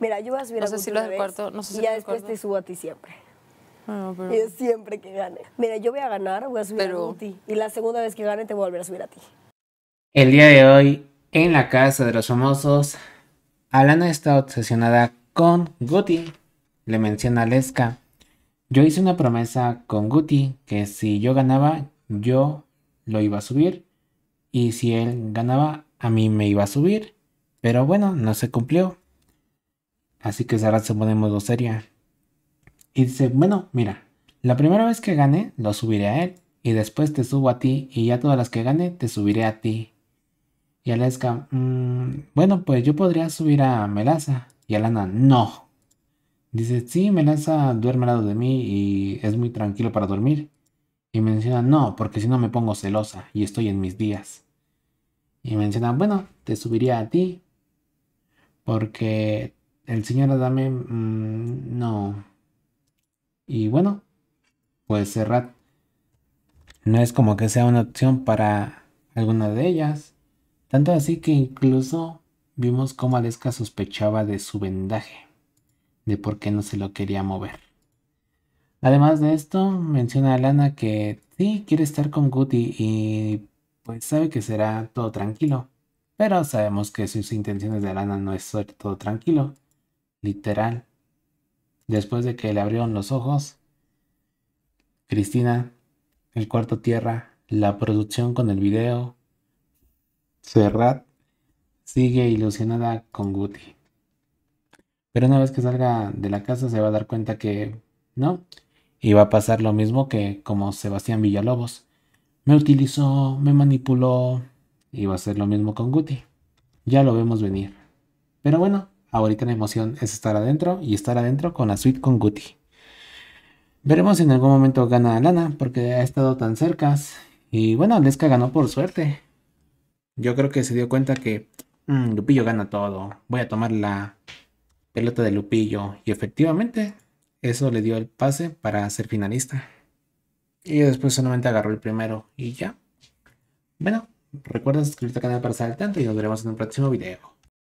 mira, yo voy a subir a si y ya después te subo a ti siempre. Ah, y es siempre que gane. Mira, yo voy a ganar, voy a subir a Guti, Y la segunda vez que gane te voy a volver a subir a ti. El día de hoy, en la casa de los famosos, Alana está obsesionada con Guti. Le menciona a Lesca. Yo hice una promesa con Guti que si yo ganaba, yo lo iba a subir. Y si él ganaba, a mí me iba a subir. Pero bueno, no se cumplió. Así que Sara se pone en modo seria. Y dice, bueno, mira, la primera vez que gane, lo subiré a él. Y después te subo a ti. Y ya todas las que gane, te subiré a ti. Y a mm, bueno, pues yo podría subir a Melaza. Y Alana, no. Dice, sí, Melaza duerme al lado de mí y es muy tranquilo para dormir. Y menciona, no, porque si no me pongo celosa y estoy en mis días. Y menciona, bueno, te subiría a ti. Porque el señor Adame, mm, no. Y bueno, pues cerrar no es como que sea una opción para alguna de ellas. Tanto así que incluso vimos cómo Aleska sospechaba de su vendaje, de por qué no se lo quería mover. Además de esto, menciona a Lana que sí quiere estar con Guti y pues sabe que será todo tranquilo. Pero sabemos que sus intenciones de Alana no es ser todo tranquilo, literal. Después de que le abrieron los ojos, Cristina, el cuarto tierra, la producción con el video, Cerrat sigue ilusionada con Guti. Pero una vez que salga de la casa se va a dar cuenta que no, y va a pasar lo mismo que como Sebastián Villalobos. Me utilizó, me manipuló, y va a ser lo mismo con Guti. Ya lo vemos venir. Pero bueno, Ahorita la emoción es estar adentro y estar adentro con la suite con Guti. Veremos si en algún momento gana Lana, porque ha estado tan cerca. Y bueno, Lesca ganó por suerte. Yo creo que se dio cuenta que mm, Lupillo gana todo. Voy a tomar la pelota de Lupillo. Y efectivamente, eso le dio el pase para ser finalista. Y después solamente agarró el primero y ya. Bueno, recuerda suscribirte al canal para estar al tanto y nos veremos en un próximo video.